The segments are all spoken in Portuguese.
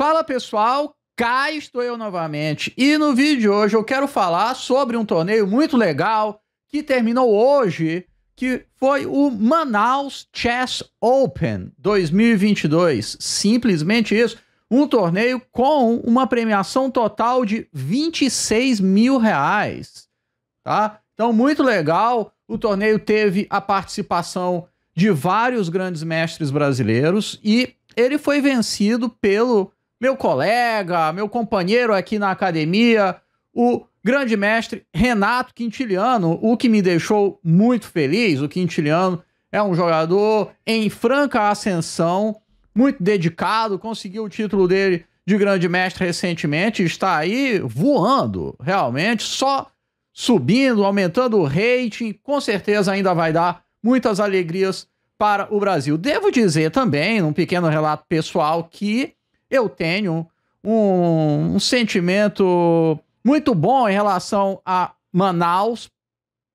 Fala pessoal, cá estou eu novamente e no vídeo de hoje eu quero falar sobre um torneio muito legal que terminou hoje, que foi o Manaus Chess Open 2022. Simplesmente isso, um torneio com uma premiação total de 26 mil reais, tá? Então muito legal, o torneio teve a participação de vários grandes mestres brasileiros e ele foi vencido pelo meu colega, meu companheiro aqui na academia, o grande mestre Renato Quintiliano, o que me deixou muito feliz. O Quintiliano é um jogador em franca ascensão, muito dedicado, conseguiu o título dele de grande mestre recentemente, está aí voando, realmente, só subindo, aumentando o rating, com certeza ainda vai dar muitas alegrias para o Brasil. Devo dizer também, num pequeno relato pessoal, que eu tenho um, um sentimento muito bom em relação a Manaus,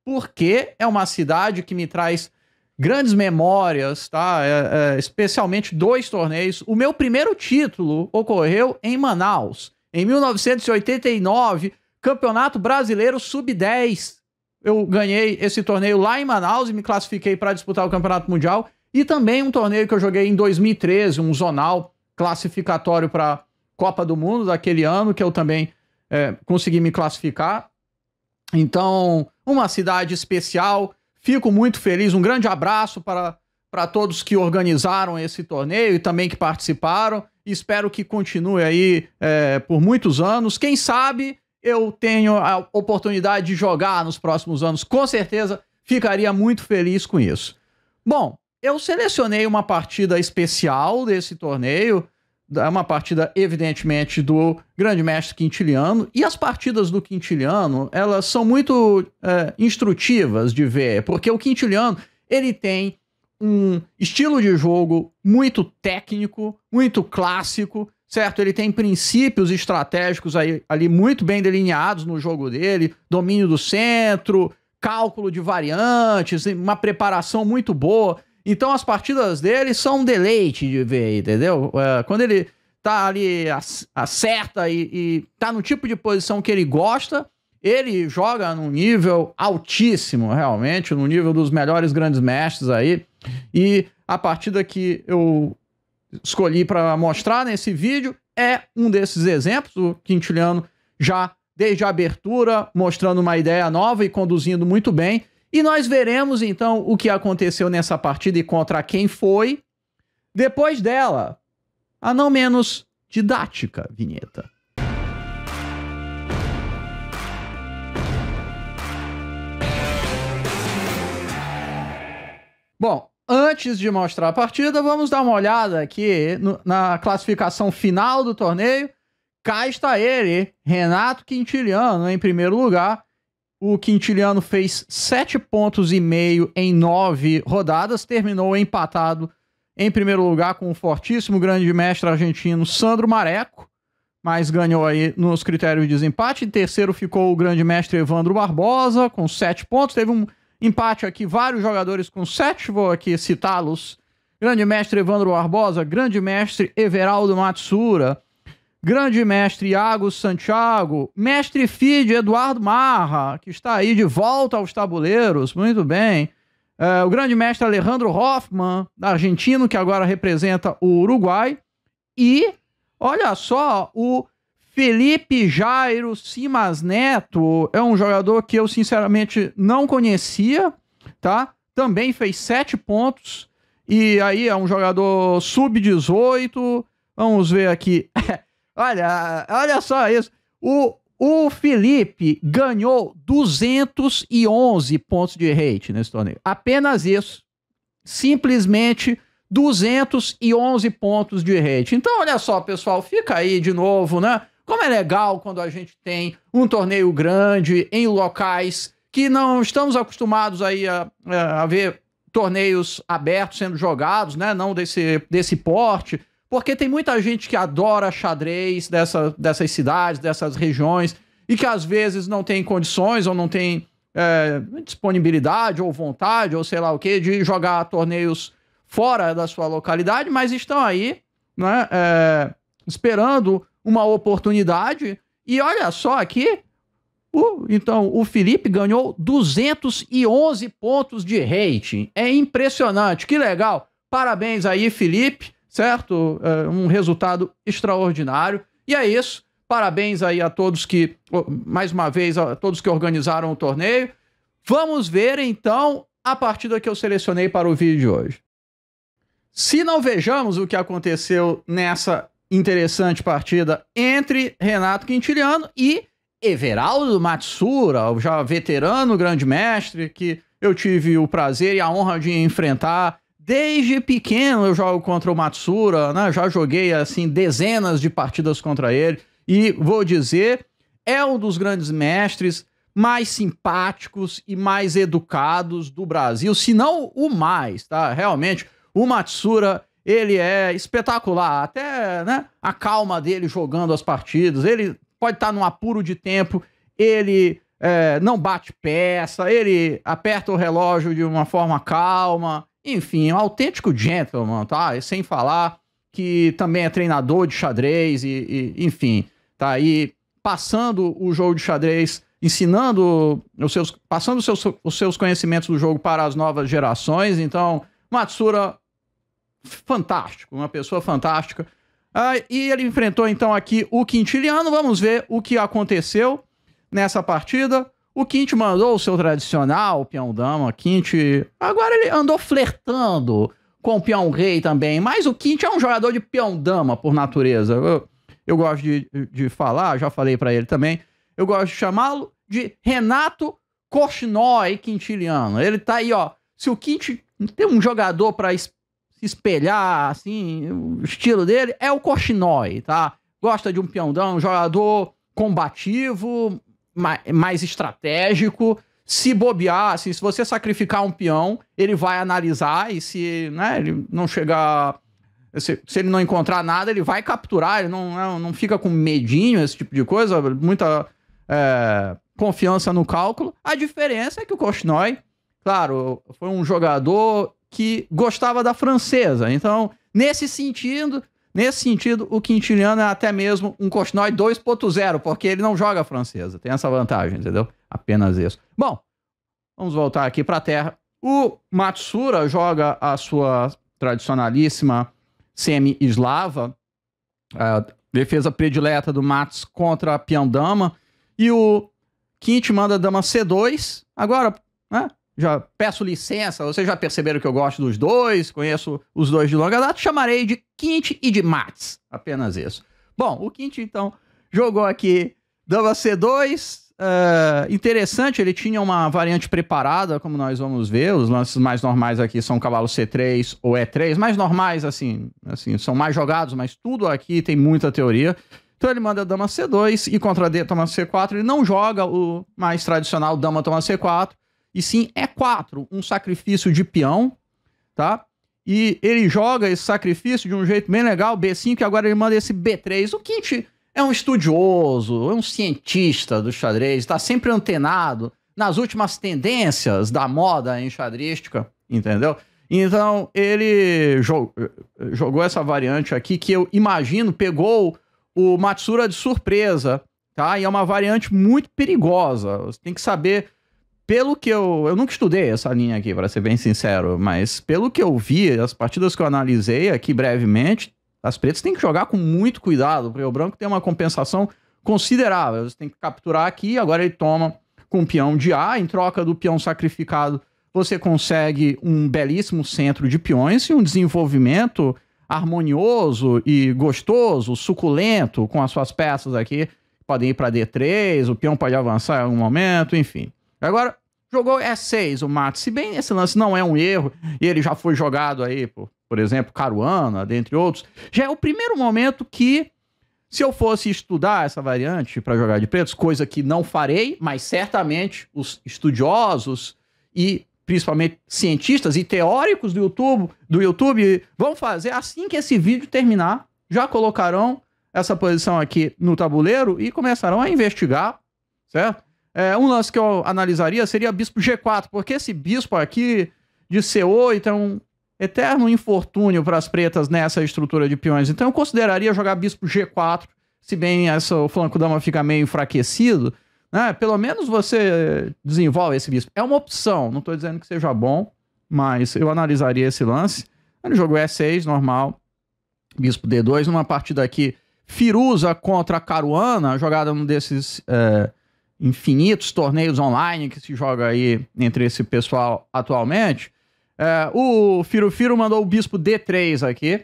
porque é uma cidade que me traz grandes memórias, tá? É, é, especialmente dois torneios. O meu primeiro título ocorreu em Manaus, em 1989, Campeonato Brasileiro Sub-10. Eu ganhei esse torneio lá em Manaus e me classifiquei para disputar o Campeonato Mundial. E também um torneio que eu joguei em 2013, um zonal classificatório para Copa do Mundo daquele ano, que eu também é, consegui me classificar. Então, uma cidade especial. Fico muito feliz. Um grande abraço para, para todos que organizaram esse torneio e também que participaram. Espero que continue aí é, por muitos anos. Quem sabe eu tenho a oportunidade de jogar nos próximos anos. Com certeza ficaria muito feliz com isso. Bom, eu selecionei uma partida especial desse torneio, uma partida evidentemente do grande mestre Quintiliano, e as partidas do Quintiliano, elas são muito é, instrutivas de ver, porque o Quintiliano, ele tem um estilo de jogo muito técnico, muito clássico, certo? Ele tem princípios estratégicos aí, ali muito bem delineados no jogo dele, domínio do centro, cálculo de variantes, uma preparação muito boa. Então as partidas dele são um deleite de ver, entendeu? É, quando ele tá ali, acerta e, e tá no tipo de posição que ele gosta, ele joga num nível altíssimo, realmente, no nível dos melhores grandes mestres aí. E a partida que eu escolhi para mostrar nesse vídeo é um desses exemplos, o Quintiliano já desde a abertura mostrando uma ideia nova e conduzindo muito bem. E nós veremos então o que aconteceu nessa partida e contra quem foi depois dela. A não menos didática vinheta. Bom, antes de mostrar a partida, vamos dar uma olhada aqui no, na classificação final do torneio. Cá está ele, Renato Quintiliano, em primeiro lugar, o Quintiliano fez sete pontos e meio em nove rodadas, terminou empatado em primeiro lugar com o fortíssimo grande mestre argentino Sandro Mareco, mas ganhou aí nos critérios de desempate. Em terceiro ficou o grande mestre Evandro Barbosa, com sete pontos. Teve um empate aqui, vários jogadores com sete, vou aqui citá-los. Grande mestre Evandro Barbosa, grande mestre Everaldo Matsura, grande mestre Iago Santiago, mestre Fid Eduardo Marra, que está aí de volta aos tabuleiros, muito bem. É, o grande mestre Alejandro Hoffman, argentino, que agora representa o Uruguai. E, olha só, o Felipe Jairo Simas Neto é um jogador que eu, sinceramente, não conhecia, tá? Também fez sete pontos. E aí é um jogador sub-18. Vamos ver aqui. Olha, olha só isso. O, o Felipe ganhou 211 pontos de hate nesse torneio. Apenas isso. Simplesmente 211 pontos de hate. Então, olha só, pessoal, fica aí de novo, né? Como é legal quando a gente tem um torneio grande em locais que não estamos acostumados aí a, a ver torneios abertos sendo jogados, né? Não desse, desse porte. Porque tem muita gente que adora xadrez dessa, dessas cidades, dessas regiões, e que às vezes não tem condições ou não tem é, disponibilidade ou vontade ou sei lá o que de jogar torneios fora da sua localidade, mas estão aí, né, é, esperando uma oportunidade. E olha só aqui, o, então o Felipe ganhou 211 pontos de rating. É impressionante, que legal. Parabéns aí, Felipe certo? Eh, um resultado extraordinário. E é isso. Parabéns aí a todos que, oh, mais uma vez, a todos que organizaram o torneio. Vamos ver então a partida que eu selecionei para o vídeo de hoje. Se não vejamos o que aconteceu nessa interessante partida entre Renato Quintiliano e Everaldo Matsura, o já veterano grande mestre que eu tive o prazer e a honra de enfrentar Desde pequeno eu jogo contra o Matsura, né? Já joguei assim dezenas de partidas contra ele e vou dizer, é um dos grandes mestres mais simpáticos e mais educados do Brasil, se não o mais, tá? Realmente, o Matsura, ele é espetacular, até, né, a calma dele jogando as partidas, ele pode estar tá num apuro de tempo, ele é, não bate peça, ele aperta o relógio de uma forma calma, enfim, é um autêntico gentleman, tá? E é sem falar que também é treinador de xadrez e, e enfim, tá aí passando o jogo de xadrez, ensinando os seus, passando os seus, os seus conhecimentos do jogo para as novas gerações. Então, Matsura, fantástico, uma pessoa fantástica. Ah, e ele enfrentou então aqui o Quintiliano. Vamos ver o que aconteceu nessa partida. O Quinte mandou o seu tradicional peão-dama. Quinte agora ele andou flertando com o peão-rei também, mas o Quinte é um jogador de peão-dama por natureza. Eu, eu gosto de, de falar, já falei para ele também. Eu gosto de chamá-lo de Renato Cochinói Quintiliano. Ele tá aí, ó. Se o Quinte tem um jogador para es espelhar, assim, o estilo dele, é o Cochinói, tá? Gosta de um peão-dama, um jogador combativo, mais estratégico. Se bobear, assim, se você sacrificar um peão, ele vai analisar e se né, ele não chegar. Se, se, ele não encontrar nada, ele vai capturar, ele não, né, não fica com medinho, esse tipo de coisa, muita é, confiança no cálculo. A diferença é que o Costnoy, claro, foi um jogador que gostava da francesa. Então, nesse sentido, Nesse sentido, o Quintiliano é até mesmo um Cochinói 2.0, porque ele não joga francesa. Tem essa vantagem, entendeu? Apenas isso. Bom, vamos voltar aqui para a terra. O Matsura joga a sua tradicionalíssima semi-eslava, a defesa predileta do Mats contra a Piandama, e o Quinte manda a dama C2. Agora, né? já peço licença, vocês já perceberam que eu gosto dos dois, conheço os dois de longa data, chamarei de Quinte e de Mats, apenas isso. Bom, o Quinte então jogou aqui Dama C2, uh, eh, interessante, ele tinha uma variante preparada, como nós vamos ver, os lances mais normais aqui são cavalo C3 ou E3, mais normais assim, assim, são mais jogados, mas tudo aqui tem muita teoria. Então ele manda dama C2 e contra D toma C4, ele não joga o mais tradicional dama toma C4, e sim E4, é um sacrifício de peão, tá? E ele joga esse sacrifício de um jeito bem legal, B5, e agora ele manda esse B3. O Kint é um estudioso, é um cientista do xadrez, está sempre antenado nas últimas tendências da moda em xadrística, entendeu? Então ele jog... jogou essa variante aqui que eu imagino pegou o Matsura de surpresa, tá? E é uma variante muito perigosa. Você tem que saber pelo que eu. Eu nunca estudei essa linha aqui, para ser bem sincero, mas pelo que eu vi, as partidas que eu analisei aqui brevemente, as pretas têm que jogar com muito cuidado, porque o branco tem uma compensação considerável. Você tem que capturar aqui, agora ele toma com um peão de A, em troca do peão sacrificado, você consegue um belíssimo centro de peões e um desenvolvimento harmonioso e gostoso, suculento, com as suas peças aqui. Podem ir para D3, o peão pode avançar em algum momento, enfim. Agora, jogou é E6 o Matos. Se bem esse lance não é um erro, e ele já foi jogado aí, por, por exemplo, Caruana, dentre outros, já é o primeiro momento que, se eu fosse estudar essa variante para jogar de pretos, coisa que não farei, mas certamente os estudiosos e principalmente cientistas e teóricos do YouTube, do YouTube vão fazer assim que esse vídeo terminar, já colocarão essa posição aqui no tabuleiro e começarão a investigar, certo? É, um lance que eu analisaria seria bispo G4, porque esse bispo aqui de C8 então, é um eterno infortúnio para as pretas nessa estrutura de peões. Então eu consideraria jogar bispo G4, se bem essa, o flanco dama fica meio enfraquecido. Né? Pelo menos você desenvolve esse bispo. É uma opção, não estou dizendo que seja bom, mas eu analisaria esse lance. Ele é jogou E6, normal, bispo D2, numa partida aqui, Firuza contra Caruana, jogada num desses... É infinitos torneios online que se joga aí entre esse pessoal atualmente. É, o Firo mandou o bispo D3 aqui,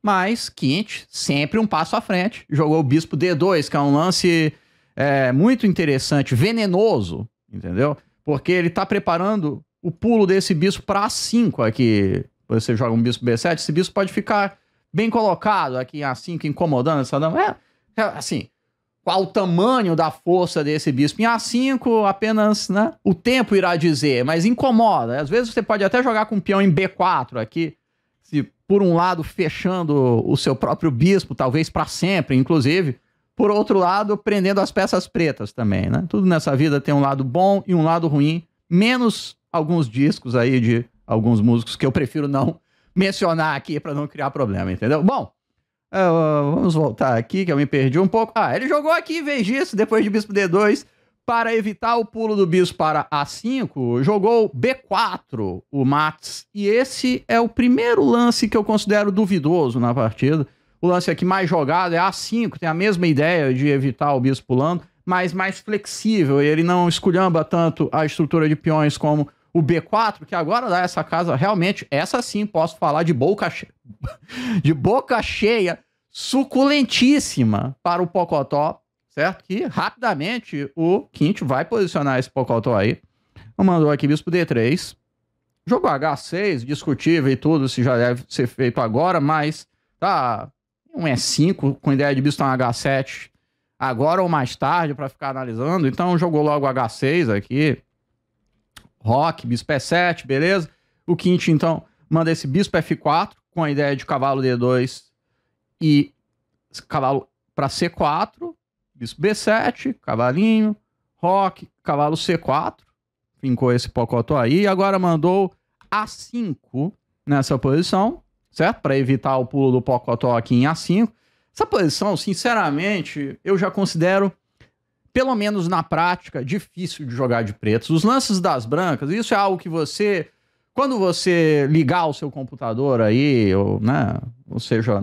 mas quente sempre um passo à frente. Jogou o bispo D2, que é um lance é, muito interessante, venenoso, entendeu? Porque ele tá preparando o pulo desse bispo para A5 aqui. Você joga um bispo B7, esse bispo pode ficar bem colocado aqui em A5, incomodando essa dama. É, é assim, qual o tamanho da força desse bispo. Em A5, apenas né, o tempo irá dizer, mas incomoda. Às vezes você pode até jogar com um peão em B4 aqui, se por um lado fechando o seu próprio bispo, talvez para sempre, inclusive. Por outro lado, prendendo as peças pretas também, né? Tudo nessa vida tem um lado bom e um lado ruim, menos alguns discos aí de alguns músicos que eu prefiro não mencionar aqui para não criar problema, entendeu? Bom, Uh, vamos voltar aqui, que eu me perdi um pouco. Ah, ele jogou aqui, em vez disso, depois de bispo D2, para evitar o pulo do bispo para A5, jogou B4 o Mats. E esse é o primeiro lance que eu considero duvidoso na partida. O lance aqui mais jogado é A5, tem a mesma ideia de evitar o bispo pulando, mas mais flexível. Ele não esculhamba tanto a estrutura de peões como o B4, que agora dá essa casa, realmente, essa sim posso falar de boca cheia, de boca cheia, suculentíssima para o Pocotó, certo? Que rapidamente o Quinte vai posicionar esse Pocotó aí. Mandou aqui Bispo D3. Jogo H6, discutível e tudo, se já deve ser feito agora, mas tá um E5 com ideia de Bispo tá um H7 agora ou mais tarde para ficar analisando. Então jogou logo H6 aqui rock, bispo E7, beleza? O Quint, então, manda esse bispo F4 com a ideia de cavalo D2 e cavalo para C4, bispo B7, cavalinho, rock, cavalo C4, fincou esse pocotó aí, e agora mandou A5 nessa posição, certo? Para evitar o pulo do pocotó aqui em A5. Essa posição, sinceramente, eu já considero pelo menos na prática, difícil de jogar de pretos. Os lances das brancas, isso é algo que você, quando você ligar o seu computador aí, ou, né, ou seja,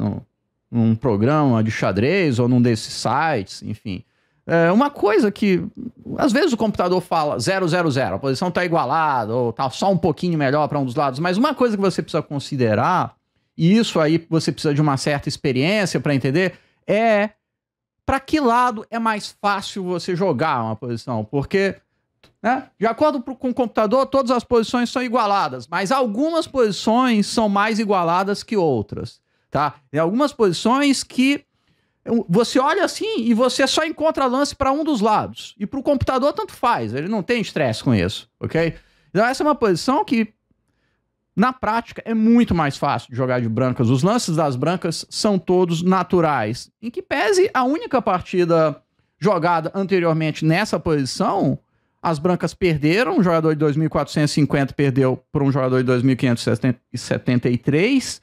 num programa de xadrez ou num desses sites, enfim. É uma coisa que, às vezes, o computador fala 000, a posição está igualada, ou está só um pouquinho melhor para um dos lados, mas uma coisa que você precisa considerar, e isso aí você precisa de uma certa experiência para entender, é para que lado é mais fácil você jogar uma posição? Porque, né, de acordo com o computador, todas as posições são igualadas, mas algumas posições são mais igualadas que outras, tá? Tem algumas posições que você olha assim e você só encontra lance para um dos lados. E para o computador, tanto faz, ele não tem estresse com isso, ok? Então, essa é uma posição que na prática, é muito mais fácil de jogar de brancas. Os lances das brancas são todos naturais. Em que pese a única partida jogada anteriormente nessa posição, as brancas perderam. Um jogador de 2.450 perdeu para um jogador de 2.573.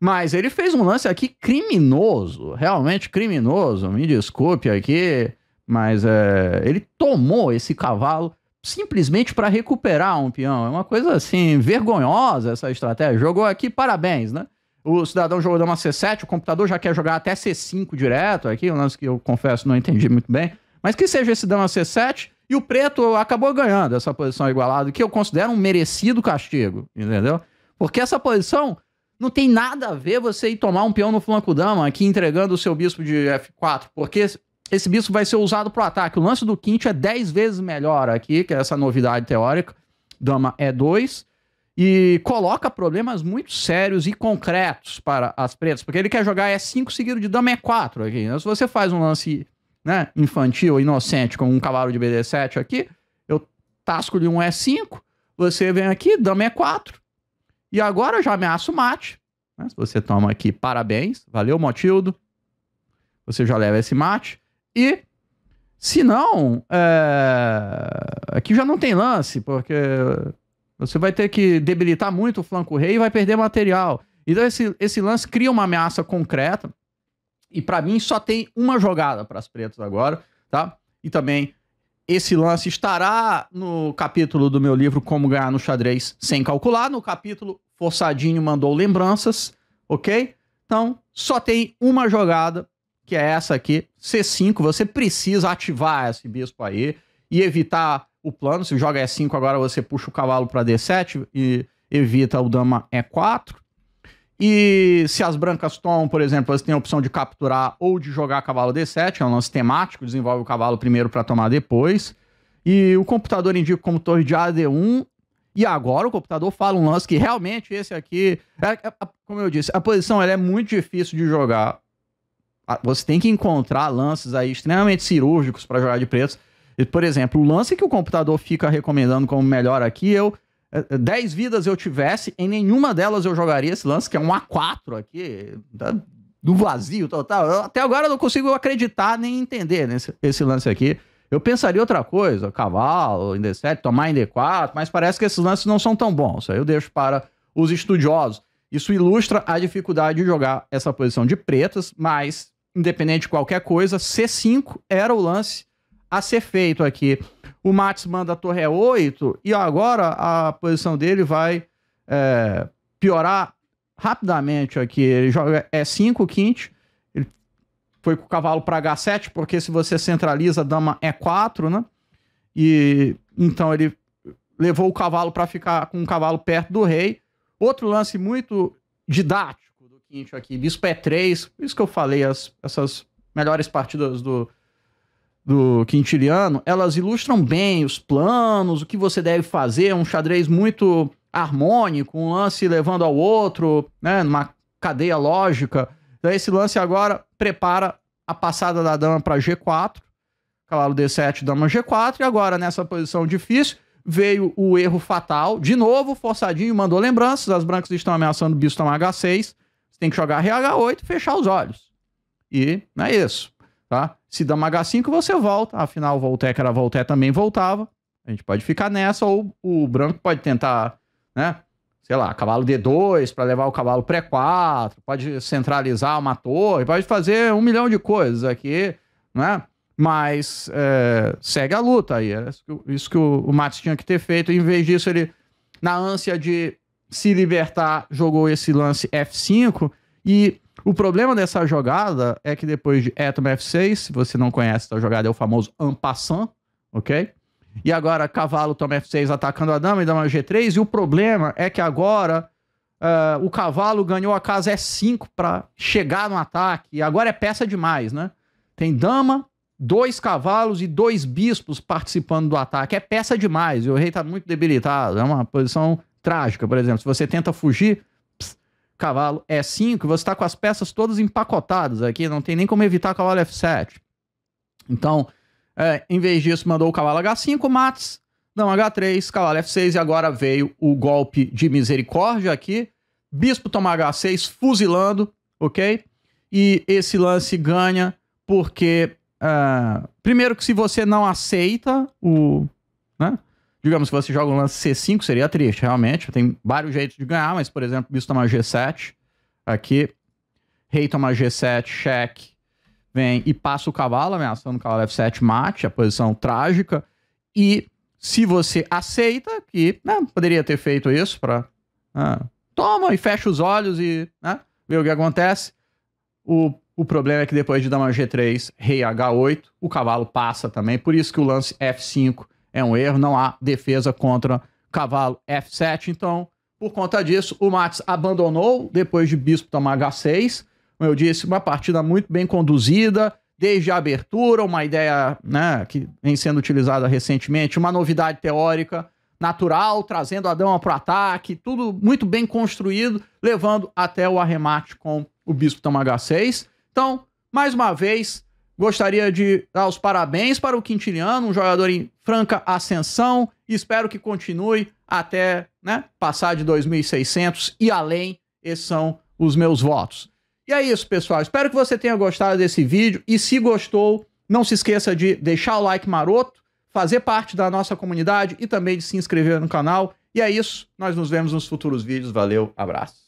Mas ele fez um lance aqui criminoso, realmente criminoso. Me desculpe aqui, mas é, ele tomou esse cavalo simplesmente para recuperar um peão. É uma coisa assim, vergonhosa essa estratégia. Jogou aqui, parabéns, né? O cidadão jogou uma C7, o computador já quer jogar até C5 direto aqui, um lance que eu confesso não entendi muito bem. Mas que seja esse dama C7, e o preto acabou ganhando essa posição igualada, que eu considero um merecido castigo, entendeu? Porque essa posição não tem nada a ver você ir tomar um peão no flanco dama aqui entregando o seu bispo de F4, porque esse bispo vai ser usado para o ataque. O lance do quinto é 10 vezes melhor aqui, que é essa novidade teórica. Dama e é 2. E coloca problemas muito sérios e concretos para as pretas, porque ele quer jogar E5 é seguido de Dama E4 é aqui. Né? Se você faz um lance né, infantil, inocente, com um cavalo de BD7 aqui, eu tasco de um E5, você vem aqui, Dama E4, e agora eu já ameaço o mate. Né? Se você toma aqui, parabéns, valeu, Motildo. Você já leva esse mate. E se não, é... aqui já não tem lance, porque você vai ter que debilitar muito o flanco rei e vai perder material. Então esse, esse lance cria uma ameaça concreta. E para mim só tem uma jogada para as pretas agora, tá? E também esse lance estará no capítulo do meu livro Como Ganhar no Xadrez Sem Calcular, no capítulo Forçadinho mandou lembranças, ok? Então só tem uma jogada que é essa aqui, C5. Você precisa ativar esse bispo aí e evitar o plano. Se joga E5, agora você puxa o cavalo para D7 e evita o dama E4. E se as brancas tomam, por exemplo, você tem a opção de capturar ou de jogar cavalo D7, é um lance temático, desenvolve o cavalo primeiro para tomar depois. E o computador indica como torre de AD1. E agora o computador fala um lance que realmente esse aqui. É, é, é como eu disse, a posição ela é muito difícil de jogar. Você tem que encontrar lances aí extremamente cirúrgicos para jogar de pretos. por exemplo, o lance que o computador fica recomendando como melhor aqui, eu 10 é, é, vidas eu tivesse, em nenhuma delas eu jogaria esse lance, que é um A4 aqui, tá, do vazio total. Eu, até agora eu não consigo acreditar nem entender nesse, esse lance aqui. Eu pensaria outra coisa, cavalo, em D7, tomar em D4, mas parece que esses lances não são tão bons. Aí eu deixo para os estudiosos. Isso ilustra a dificuldade de jogar essa posição de pretas, mas independente de qualquer coisa, C5 era o lance a ser feito aqui. O Matos manda a torre e é 8 e agora a posição dele vai é, piorar rapidamente aqui. Ele joga e é 5 quinte, ele foi com o cavalo para H7, porque se você centraliza a dama é 4, né? E então ele levou o cavalo para ficar com o cavalo perto do rei. Outro lance muito didático seguinte aqui, Bispo é 3 por isso que eu falei, as, essas melhores partidas do, do Quintiliano, elas ilustram bem os planos, o que você deve fazer, um xadrez muito harmônico, um lance levando ao outro, né, numa cadeia lógica. Então, esse lance agora prepara a passada da dama para G4, cavalo D7, dama G4, e agora nessa posição difícil veio o erro fatal, de novo, forçadinho, mandou lembranças, as brancas estão ameaçando o bispo tomar H6, você tem que jogar RH8 e fechar os olhos. E não é isso, tá? Se dama H5, você volta. Afinal, o Voltec era Voltec também voltava. A gente pode ficar nessa, ou o branco pode tentar, né? Sei lá, cavalo D2 para levar o cavalo pré 4, pode centralizar uma torre, pode fazer um milhão de coisas aqui, né? Mas é, segue a luta aí. É isso que o, isso que o, o Matos tinha que ter feito. Em vez disso, ele, na ânsia de se libertar, jogou esse lance F5. E o problema dessa jogada é que depois de Atom F6, se você não conhece essa jogada, é o famoso Ampassant, ok? E agora cavalo toma F6 atacando a dama e dama G3. E o problema é que agora uh, o cavalo ganhou a casa E5 para chegar no ataque. E agora é peça demais, né? Tem dama, dois cavalos e dois bispos participando do ataque. É peça demais. E o rei tá muito debilitado. É uma posição trágica. Por exemplo, se você tenta fugir, pss, cavalo E5, é você está com as peças todas empacotadas aqui, não tem nem como evitar cavalo F7. Então, é, em vez disso, mandou o cavalo H5, mates, não H3, cavalo F6, e agora veio o golpe de misericórdia aqui. Bispo toma H6, fuzilando, ok? E esse lance ganha porque, uh, primeiro que se você não aceita o... Né? Digamos que você joga um lance C5, seria triste, realmente. Tem vários jeitos de ganhar, mas, por exemplo, bispo toma G7. Aqui, rei toma G7, cheque. Vem e passa o cavalo, ameaçando o cavalo F7, mate, a posição trágica. E se você aceita, que né, poderia ter feito isso para... Né, toma e fecha os olhos e né, vê o que acontece. O o problema é que depois de dama G3, rei H8, o cavalo passa também. Por isso que o lance F5 é um erro, não há defesa contra cavalo F7. Então, por conta disso, o Matos abandonou depois de bispo tomar H6. Como eu disse, uma partida muito bem conduzida, desde a abertura, uma ideia né, que vem sendo utilizada recentemente, uma novidade teórica natural, trazendo a dama para o ataque, tudo muito bem construído, levando até o arremate com o bispo tomar H6. Então, mais uma vez, gostaria de dar os parabéns para o Quintiliano, um jogador franca ascensão e espero que continue até né, passar de 2.600 e além. Esses são os meus votos. E é isso, pessoal. Espero que você tenha gostado desse vídeo. E se gostou, não se esqueça de deixar o like maroto, fazer parte da nossa comunidade e também de se inscrever no canal. E é isso. Nós nos vemos nos futuros vídeos. Valeu, abraço.